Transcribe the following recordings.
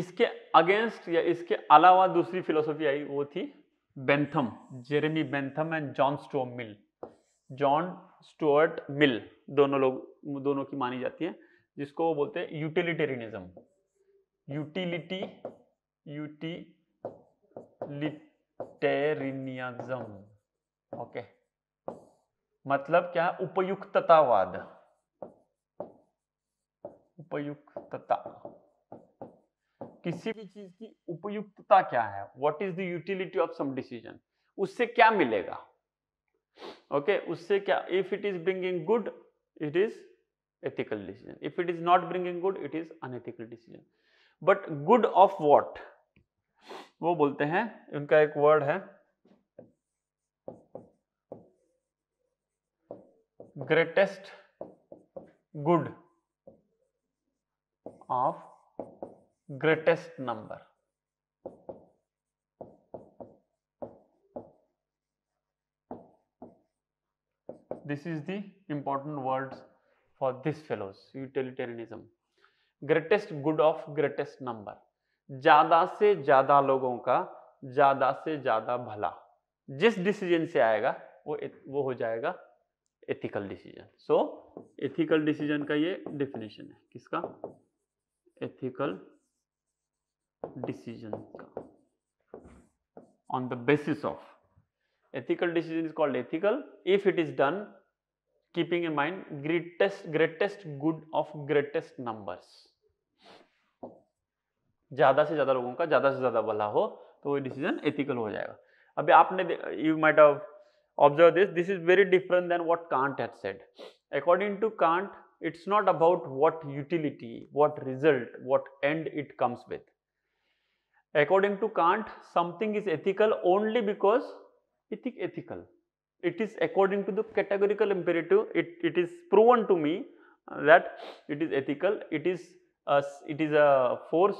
इसके अगेंस्ट या इसके अलावा दूसरी फिलोसफी आई वो थी Bentham Jeremy Bentham and John Stuart Mill John Stuart Mill दोनों लोग दोनों की मानी जाती है जिसको वो बोलते हैं यूटिलिटेरिज्म यूटिलिटी यूटिलिटेरिनियम ओके मतलब क्या है उपयुक्ततावाद उपयुक्तता किसी भी चीज की उपयुक्तता क्या है what is the utility of some decision उससे क्या मिलेगा ओके okay, उससे क्या if it is bringing good it is ethical decision if it is not bringing good it is unethical decision but good of what वो बोलते हैं उनका एक वर्ड है greatest good of greatest number this is the important words for this fellows utilitarianism greatest good of greatest number ज्यादा से ज्यादा लोगों का ज्यादा से ज्यादा भला जिस डिसीजन से आएगा वो वो हो जाएगा ethical decision so ethical decision का ये डेफिनेशन है किसका ethical decision on the basis of ethical decision is called ethical if it is done keeping in mind greatest greatest good of greatest numbers ज्यादा से ज्यादा लोगों का ज्यादा से ज्यादा भला हो तो वो डिसीजन एथिकल हो जाएगा अभी आपने you might observe this this is very different than what Kant had said according to Kant it's not about what utility what result what end it comes with According to Kant, something is ethical only because it is ethical. It is according to the categorical imperative, it, it is proven to me uh, that it is ethical, it is a, it is a force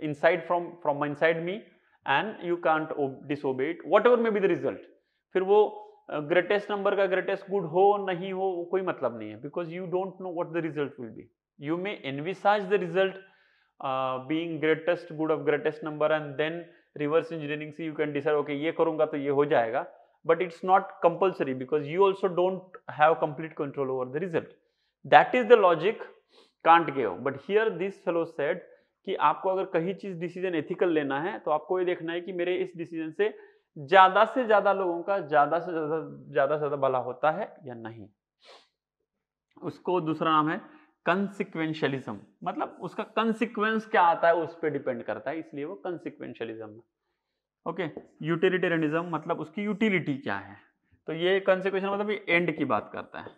inside from, from inside me and you can't disobey it, whatever may be the result. फिर वो uh, greatest number का greatest good हो नहीं हो कोई मतलब नहीं है don't know what the result will be. You may envisage the result. Being greatest good of greatest number and then reverse engineering से यू कैन डिसाइड ओके ये करूंगा तो ये हो जाएगा but it's not compulsory because you also don't have complete control over the result that is the logic Kant gave but here this fellow set कि आपको अगर कहीं चीज डिसीजन एथिकल लेना है तो आपको ये देखना है कि मेरे इस डिसीजन से ज्यादा से ज्यादा लोगों का ज्यादा से ज्यादा ज्यादा से ज्यादा भला होता है या नहीं उसको दूसरा नाम है कंसिक्वेंशलिज्म मतलब उसका कंसिक्वेंस क्या आता है उस पर डिपेंड करता है इसलिए वो कंसिक्वेंशलिज्म है ओके यूटिलिटेरियनिज्म मतलब उसकी यूटिलिटी क्या है तो ये कंसिक्वेशन मतलब ये एंड की बात करता है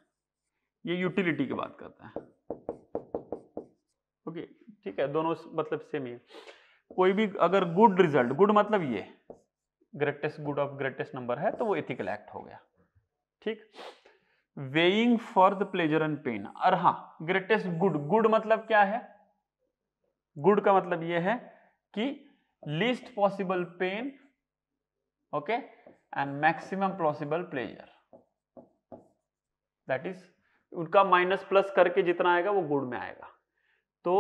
ये यूटिलिटी की बात करता है ओके ठीक है दोनों मतलब सेम ही है कोई भी अगर गुड रिजल्ट गुड मतलब ये greatest good of greatest number है तो वो इथिकल एक्ट हो गया ठीक weighing for the pleasure and pain और हाँ ग्रेटेस्ट गुड गुड मतलब क्या है गुड का मतलब यह है कि least possible pain okay and maximum possible pleasure that is उनका माइनस प्लस करके जितना आएगा वो गुड में आएगा तो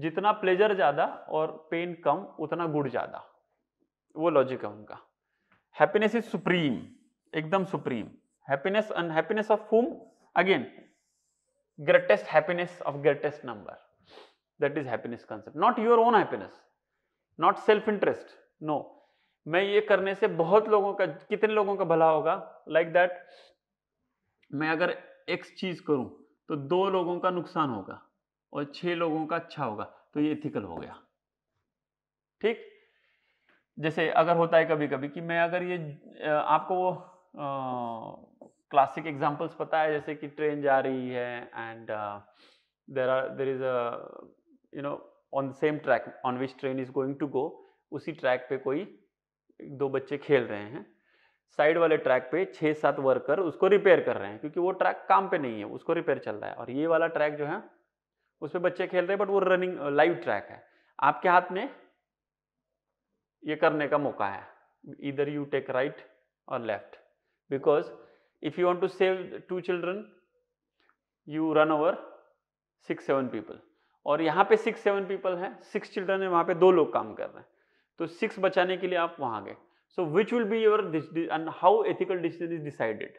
जितना प्लेजर ज्यादा और पेन कम उतना गुड ज्यादा वो लॉजिक है उनका हैप्पीनेस इज सुप्रीम एकदम supreme happiness unhappiness of home again greatest happiness of greatest number that is happiness concept not your own happiness not self interest no मैं ये करने से बहुत लोगों का कितने लोगों का भला होगा लाइक like दैट मैं अगर एक्स चीज करूं तो दो लोगों का नुकसान होगा और छह लोगों का अच्छा होगा तो ये इथिकल हो गया ठीक जैसे अगर होता है कभी कभी कि मैं अगर ये आपको वो क्लासिक एग्जांपल्स पता है जैसे कि ट्रेन जा रही है and there are there is you know on same track on which train is going to go उसी ट्रैक पे कोई दो बच्चे खेल रहे हैं साइड वाले ट्रैक पे छः सात वर्कर उसको रिपेयर कर रहे हैं क्योंकि वो ट्रैक काम पे नहीं है उसको रिपेयर चल रहा है और ये वाला ट्रैक जो है उस पर बच्चे खेल रहे हैं बट वो रनिंग लाइव ट्रैक है आपके हाथ में ये करने का मौका है इधर यू टेक राइट और left because If you want to save two children, you run over six seven people. और यहाँ पे सिक्स सेवन पीपल हैं सिक्स चिल्ड्रन है वहाँ पे दो लोग काम कर रहे हैं तो सिक्स बचाने के लिए आप वहाँ गए so which will be your end how ethical decision is decided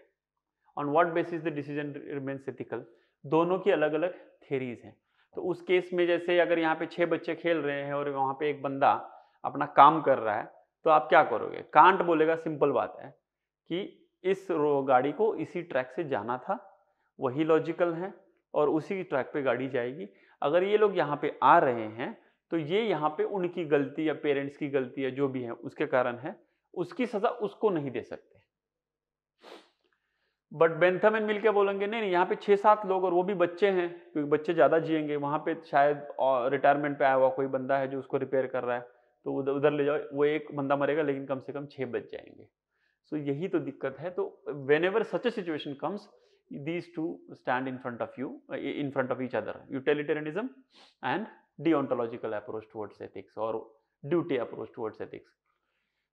on what basis the decision remains ethical दोनों की अलग अलग थेरीज हैं तो उस केस में जैसे अगर यहाँ पे छः बच्चे खेल रहे हैं और वहाँ पे एक बंदा अपना काम कर रहा है तो आप क्या करोगे कांट बोलेगा सिंपल बात है कि इस गाड़ी को इसी ट्रैक से जाना था वही लॉजिकल है और उसी ट्रैक पे गाड़ी जाएगी अगर ये लोग यहाँ पे आ रहे हैं तो ये यहाँ पे उनकी गलती या पेरेंट्स की गलती या जो भी है उसके कारण है उसकी सजा उसको नहीं दे सकते बट बेंथम एंड मिल बोलेंगे नहीं नहीं यहाँ पे छः सात लोग और वो भी बच्चे हैं क्योंकि बच्चे ज़्यादा जिएंगे वहाँ पे शायद रिटायरमेंट पे आया हुआ कोई बंदा है जो उसको रिपेयर कर रहा है तो उधर उधर ले जाओ वो एक बंदा मरेगा लेकिन कम से कम छः बच जाएंगे सो so, यही तो दिक्कत है तो whenever such a situation comes these two stand in front of you in front of each other utilitarianism and deontological approach towards ethics और duty approach towards ethics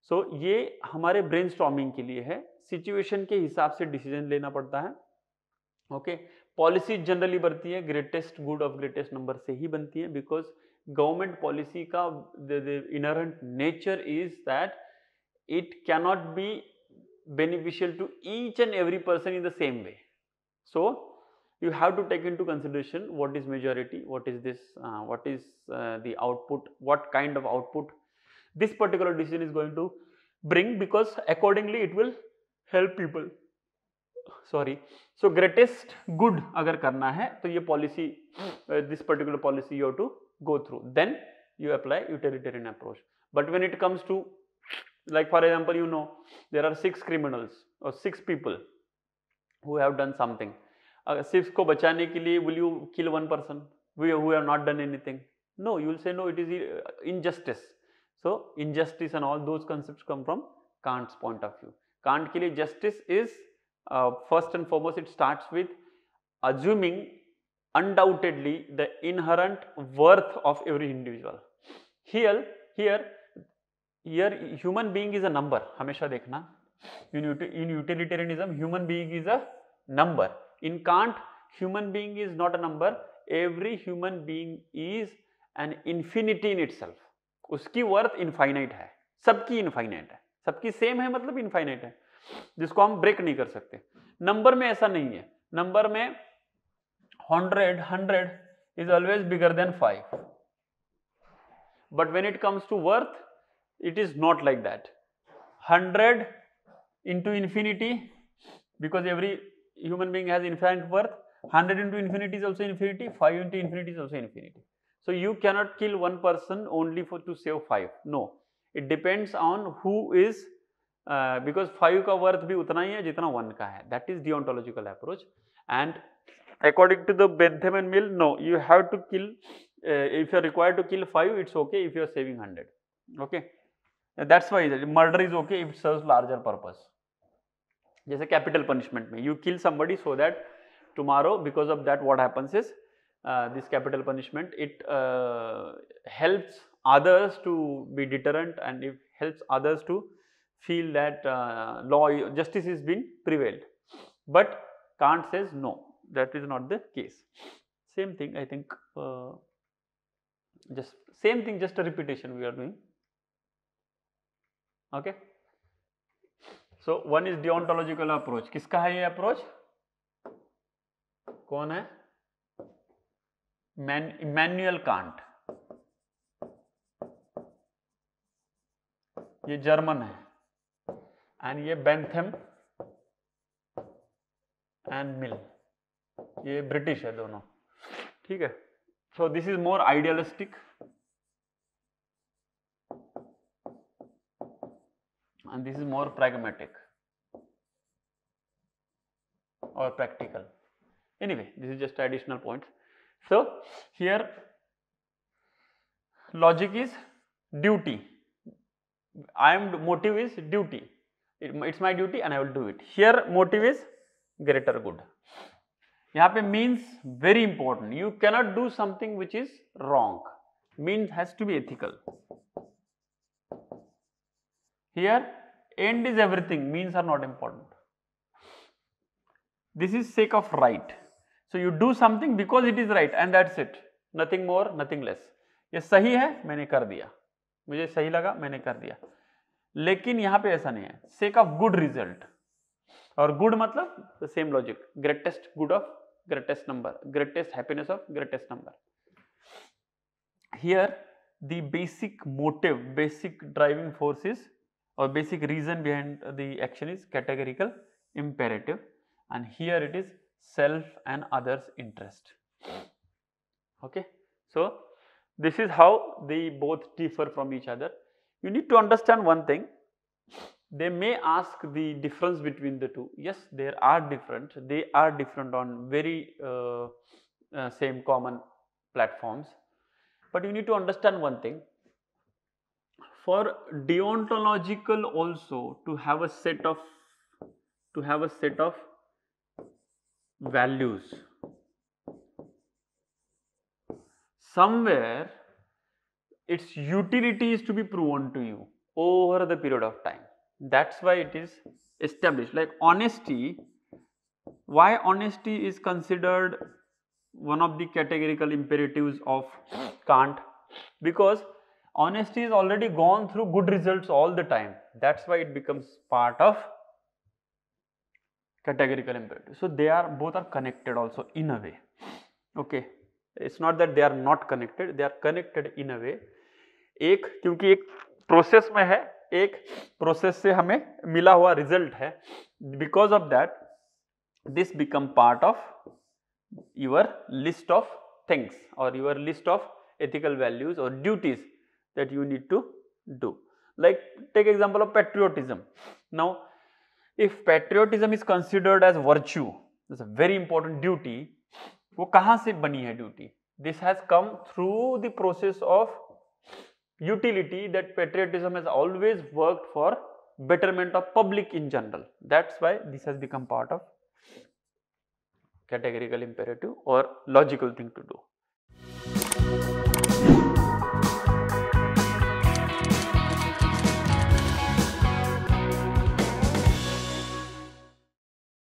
so ये हमारे ब्रेन स्टॉमिंग के लिए है situation के हिसाब से decision लेना पड़ता है ओके पॉलिसी जनरली बनती है greatest good of greatest number से ही बनती है बिकॉज गवर्नमेंट पॉलिसी का inherent nature is that it cannot be beneficial to each and every person in the same way. So, you have to take into consideration what is majority, what is this, uh, what is uh, the output, what kind of output this particular decision is going to bring because accordingly it will help people. Sorry. So, greatest good agar karna hai, to ye policy, uh, this particular policy you have to go through. Then you apply utilitarian approach. But when it comes to like for example you know there are 6 criminals or 6 people who have done something. 6 ko bachane ke liye will you kill one person who have not done anything? No, you will say no it is uh, injustice. So, injustice and all those concepts come from Kant's point of view. Kant ke liye justice is uh, first and foremost it starts with assuming undoubtedly the inherent worth of every individual. Here, here यर human being is a number हमेशा देखना in utilitarianism human being is a number in Kant human being is not a number every human being is an infinity in itself उसकी worth infinite है सबकी infinite है सबकी same है मतलब infinite है जिसको हम ब्रेक नहीं कर सकते नंबर में ऐसा नहीं है नंबर में hundred hundred is always bigger than five but when it comes to worth It is not like that. 100 into infinity because every human being has infinite worth. 100 into infinity is also infinity, 5 into infinity is also infinity. So, you cannot kill one person only for to save 5. No, it depends on who is uh, because 5 का worth भी उतना ही है जितना 1 का That is deontological approach. And according to the Bentham and Mill, no, you have to kill. Uh, if you are required to kill 5, it's okay if you are saving 100. Okay that's why murder is okay if it serves larger purpose a capital punishment you kill somebody so that tomorrow because of that what happens is uh, this capital punishment it uh, helps others to be deterrent and it helps others to feel that uh, law justice has been prevailed but Kant says no that is not the case same thing I think uh, just same thing just a repetition we are doing okay so one is deontological approach किसका है ये approach कौन है Immanuel Kant ये German है and ये Bentham and Mill ये British है दोनों ठीक है so this is more idealistic and this is more pragmatic or practical. Anyway, this is just additional points. So, here logic is duty, I am motive is duty, it is my duty and I will do it. Here motive is greater good. यहाँ means very important. You cannot do something which is wrong. Means has to be ethical. Here end is everything means are not important. This is sake of right. So you do something because it is right and that's it. Nothing more, nothing less. ये सही है मैंने कर दिया मुझे सही लगा मैंने कर दिया लेकिन यहाँ पे ऐसा नहीं है सेक ऑफ गुड रिजल्ट और गुड मतलब same logic greatest good greatest number greatest happiness of greatest number here the basic motive basic driving force is or basic reason behind the action is categorical imperative and here it is self and others interest okay so this is how they both differ from each other you need to understand one thing they may ask the difference between the two yes they are different they are different on very uh, uh, same common platforms but you need to understand one thing for deontological also to have a set of to have a set of values somewhere its utility is to be proven to you over the period of time that's why it is established like honesty why honesty is considered one of the categorical imperatives of Kant because honesty is already gone through good results all the time. That's why it becomes part of categorical imperative. So they are both are connected also in a way. Okay. It's not that they are not connected, they are connected in a way. एक क्योंकि एक process में है एक process से हमें मिला हुआ रिजल्ट है Because of that, this become part of your list of things or your list of ethical values or duties that you need to do. Like take example of patriotism. Now if patriotism is considered as virtue, it's a very important duty, वो कहाँ से बनी है duty? This has come through the process of utility that patriotism has always worked for betterment of public in general. That's why this has become part of categorical imperative or logical thing to do.